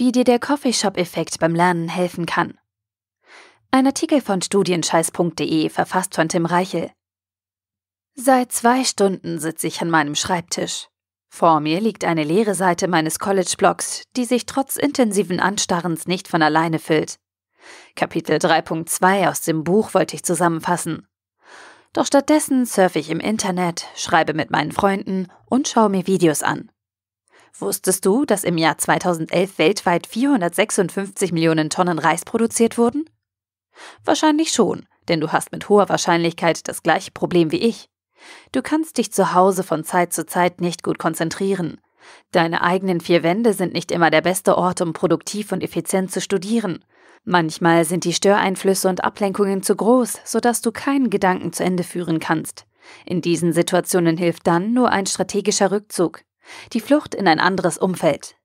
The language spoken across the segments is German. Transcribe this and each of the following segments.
wie dir der Coffeeshop-Effekt beim Lernen helfen kann. Ein Artikel von studienscheiß.de verfasst von Tim Reichel. Seit zwei Stunden sitze ich an meinem Schreibtisch. Vor mir liegt eine leere Seite meines College-Blogs, die sich trotz intensiven Anstarrens nicht von alleine füllt. Kapitel 3.2 aus dem Buch wollte ich zusammenfassen. Doch stattdessen surfe ich im Internet, schreibe mit meinen Freunden und schaue mir Videos an. Wusstest du, dass im Jahr 2011 weltweit 456 Millionen Tonnen Reis produziert wurden? Wahrscheinlich schon, denn du hast mit hoher Wahrscheinlichkeit das gleiche Problem wie ich. Du kannst dich zu Hause von Zeit zu Zeit nicht gut konzentrieren. Deine eigenen vier Wände sind nicht immer der beste Ort, um produktiv und effizient zu studieren. Manchmal sind die Störeinflüsse und Ablenkungen zu groß, sodass du keinen Gedanken zu Ende führen kannst. In diesen Situationen hilft dann nur ein strategischer Rückzug. Die Flucht in ein anderes Umfeld.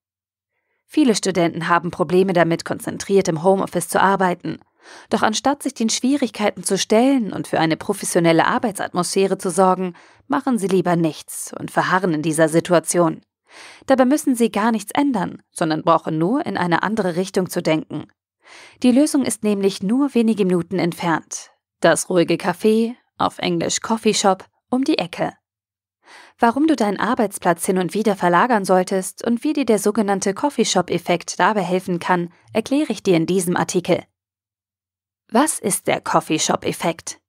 Viele Studenten haben Probleme damit, konzentriert im Homeoffice zu arbeiten. Doch anstatt sich den Schwierigkeiten zu stellen und für eine professionelle Arbeitsatmosphäre zu sorgen, machen sie lieber nichts und verharren in dieser Situation. Dabei müssen sie gar nichts ändern, sondern brauchen nur in eine andere Richtung zu denken. Die Lösung ist nämlich nur wenige Minuten entfernt. Das ruhige Café, auf Englisch Coffeeshop, um die Ecke. Warum du deinen Arbeitsplatz hin und wieder verlagern solltest und wie dir der sogenannte Coffeeshop-Effekt dabei helfen kann, erkläre ich dir in diesem Artikel. Was ist der Coffeeshop-Effekt?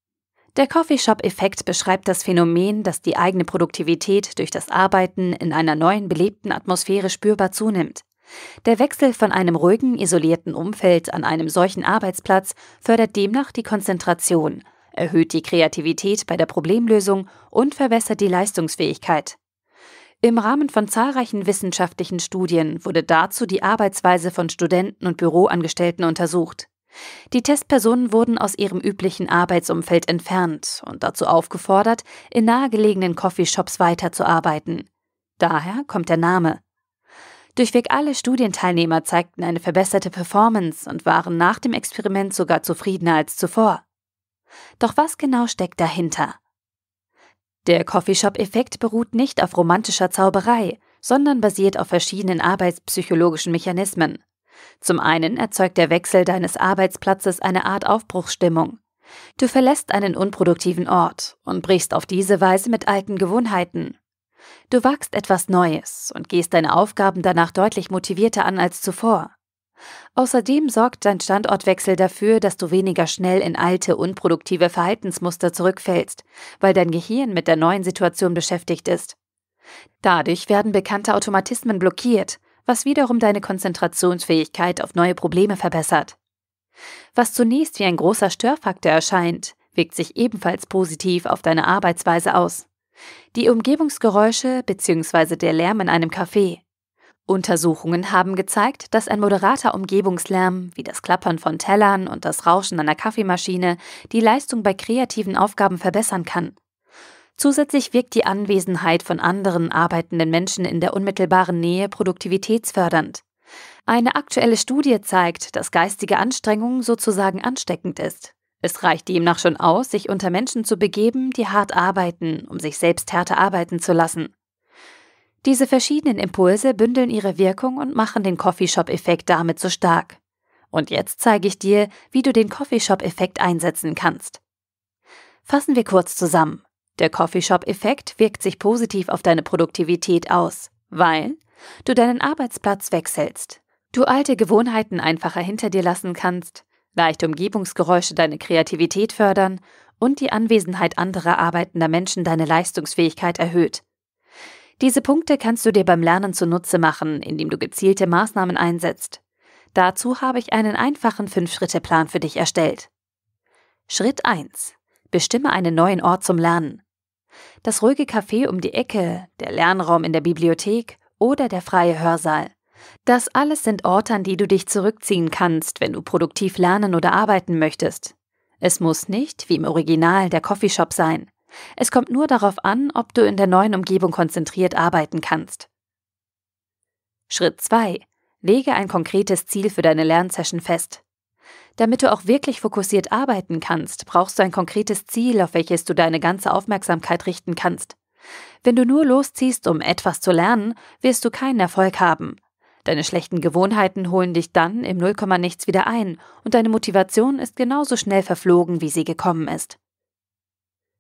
Der Coffeeshop-Effekt beschreibt das Phänomen, dass die eigene Produktivität durch das Arbeiten in einer neuen, belebten Atmosphäre spürbar zunimmt. Der Wechsel von einem ruhigen, isolierten Umfeld an einem solchen Arbeitsplatz fördert demnach die Konzentration – erhöht die Kreativität bei der Problemlösung und verbessert die Leistungsfähigkeit. Im Rahmen von zahlreichen wissenschaftlichen Studien wurde dazu die Arbeitsweise von Studenten und Büroangestellten untersucht. Die Testpersonen wurden aus ihrem üblichen Arbeitsumfeld entfernt und dazu aufgefordert, in nahegelegenen Coffeeshops weiterzuarbeiten. Daher kommt der Name. Durchweg alle Studienteilnehmer zeigten eine verbesserte Performance und waren nach dem Experiment sogar zufriedener als zuvor. Doch was genau steckt dahinter? Der Coffeeshop-Effekt beruht nicht auf romantischer Zauberei, sondern basiert auf verschiedenen arbeitspsychologischen Mechanismen. Zum einen erzeugt der Wechsel deines Arbeitsplatzes eine Art Aufbruchsstimmung. Du verlässt einen unproduktiven Ort und brichst auf diese Weise mit alten Gewohnheiten. Du wachst etwas Neues und gehst deine Aufgaben danach deutlich motivierter an als zuvor. Außerdem sorgt dein Standortwechsel dafür, dass du weniger schnell in alte, unproduktive Verhaltensmuster zurückfällst, weil dein Gehirn mit der neuen Situation beschäftigt ist. Dadurch werden bekannte Automatismen blockiert, was wiederum deine Konzentrationsfähigkeit auf neue Probleme verbessert. Was zunächst wie ein großer Störfaktor erscheint, wirkt sich ebenfalls positiv auf deine Arbeitsweise aus. Die Umgebungsgeräusche bzw. der Lärm in einem Café, Untersuchungen haben gezeigt, dass ein moderater Umgebungslärm wie das Klappern von Tellern und das Rauschen einer Kaffeemaschine die Leistung bei kreativen Aufgaben verbessern kann. Zusätzlich wirkt die Anwesenheit von anderen arbeitenden Menschen in der unmittelbaren Nähe produktivitätsfördernd. Eine aktuelle Studie zeigt, dass geistige Anstrengung sozusagen ansteckend ist. Es reicht demnach schon aus, sich unter Menschen zu begeben, die hart arbeiten, um sich selbst härter arbeiten zu lassen. Diese verschiedenen Impulse bündeln ihre Wirkung und machen den Coffeeshop-Effekt damit so stark. Und jetzt zeige ich dir, wie du den Coffeeshop-Effekt einsetzen kannst. Fassen wir kurz zusammen. Der Coffeeshop-Effekt wirkt sich positiv auf deine Produktivität aus, weil du deinen Arbeitsplatz wechselst, du alte Gewohnheiten einfacher hinter dir lassen kannst, leichte Umgebungsgeräusche deine Kreativität fördern und die Anwesenheit anderer arbeitender Menschen deine Leistungsfähigkeit erhöht diese Punkte kannst du dir beim Lernen zunutze machen, indem du gezielte Maßnahmen einsetzt. Dazu habe ich einen einfachen Fünf-Schritte-Plan für dich erstellt. Schritt 1. Bestimme einen neuen Ort zum Lernen. Das ruhige Café um die Ecke, der Lernraum in der Bibliothek oder der freie Hörsaal. Das alles sind Orte, an die du dich zurückziehen kannst, wenn du produktiv lernen oder arbeiten möchtest. Es muss nicht, wie im Original, der Coffeeshop sein. Es kommt nur darauf an, ob du in der neuen Umgebung konzentriert arbeiten kannst. Schritt 2. Lege ein konkretes Ziel für deine Lernsession fest. Damit du auch wirklich fokussiert arbeiten kannst, brauchst du ein konkretes Ziel, auf welches du deine ganze Aufmerksamkeit richten kannst. Wenn du nur losziehst, um etwas zu lernen, wirst du keinen Erfolg haben. Deine schlechten Gewohnheiten holen dich dann im Nullkommanichts wieder ein und deine Motivation ist genauso schnell verflogen, wie sie gekommen ist.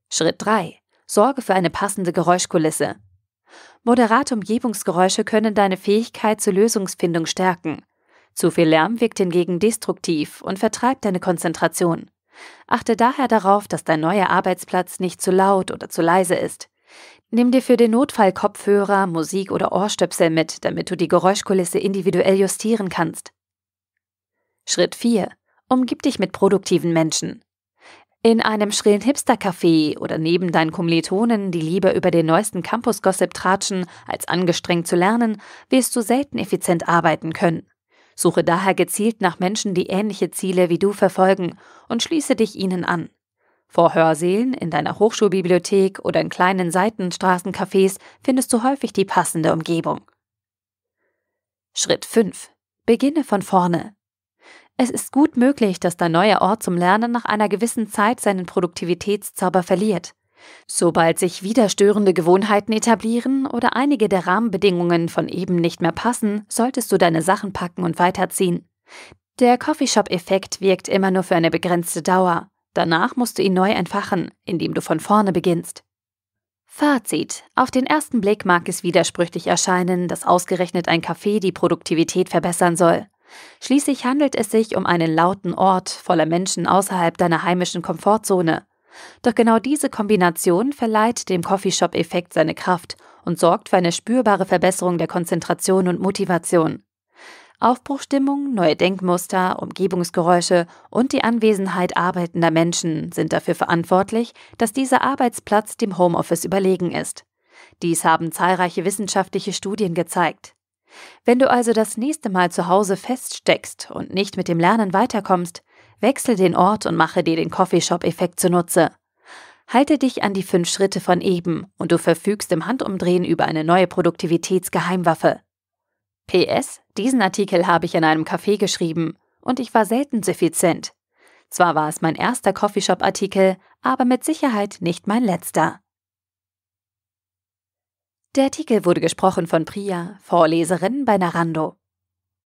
Schritt 3. Sorge für eine passende Geräuschkulisse. Moderate Umgebungsgeräusche können deine Fähigkeit zur Lösungsfindung stärken. Zu viel Lärm wirkt hingegen destruktiv und vertreibt deine Konzentration. Achte daher darauf, dass dein neuer Arbeitsplatz nicht zu laut oder zu leise ist. Nimm dir für den Notfall Kopfhörer, Musik oder Ohrstöpsel mit, damit du die Geräuschkulisse individuell justieren kannst. Schritt 4. Umgib dich mit produktiven Menschen in einem schrillen Hipster-Café oder neben deinen Kommilitonen, die lieber über den neuesten Campus-Gossip tratschen, als angestrengt zu lernen, wirst du selten effizient arbeiten können. Suche daher gezielt nach Menschen, die ähnliche Ziele wie du verfolgen und schließe dich ihnen an. Vor Hörsälen, in deiner Hochschulbibliothek oder in kleinen Seitenstraßencafés findest du häufig die passende Umgebung. Schritt 5. Beginne von vorne. Es ist gut möglich, dass dein neuer Ort zum Lernen nach einer gewissen Zeit seinen Produktivitätszauber verliert. Sobald sich wieder störende Gewohnheiten etablieren oder einige der Rahmenbedingungen von eben nicht mehr passen, solltest du deine Sachen packen und weiterziehen. Der Coffeeshop-Effekt wirkt immer nur für eine begrenzte Dauer. Danach musst du ihn neu entfachen, indem du von vorne beginnst. Fazit. Auf den ersten Blick mag es widersprüchlich erscheinen, dass ausgerechnet ein Café die Produktivität verbessern soll. Schließlich handelt es sich um einen lauten Ort voller Menschen außerhalb deiner heimischen Komfortzone. Doch genau diese Kombination verleiht dem Coffeeshop-Effekt seine Kraft und sorgt für eine spürbare Verbesserung der Konzentration und Motivation. Aufbruchstimmung, neue Denkmuster, Umgebungsgeräusche und die Anwesenheit arbeitender Menschen sind dafür verantwortlich, dass dieser Arbeitsplatz dem Homeoffice überlegen ist. Dies haben zahlreiche wissenschaftliche Studien gezeigt. Wenn du also das nächste Mal zu Hause feststeckst und nicht mit dem Lernen weiterkommst, wechsel den Ort und mache dir den Coffeeshop-Effekt zunutze. Halte dich an die fünf Schritte von eben und du verfügst im Handumdrehen über eine neue Produktivitätsgeheimwaffe. PS, diesen Artikel habe ich in einem Café geschrieben und ich war selten suffizient. Zwar war es mein erster Coffeeshop-Artikel, aber mit Sicherheit nicht mein letzter. Der Artikel wurde gesprochen von Priya, Vorleserin bei Narando.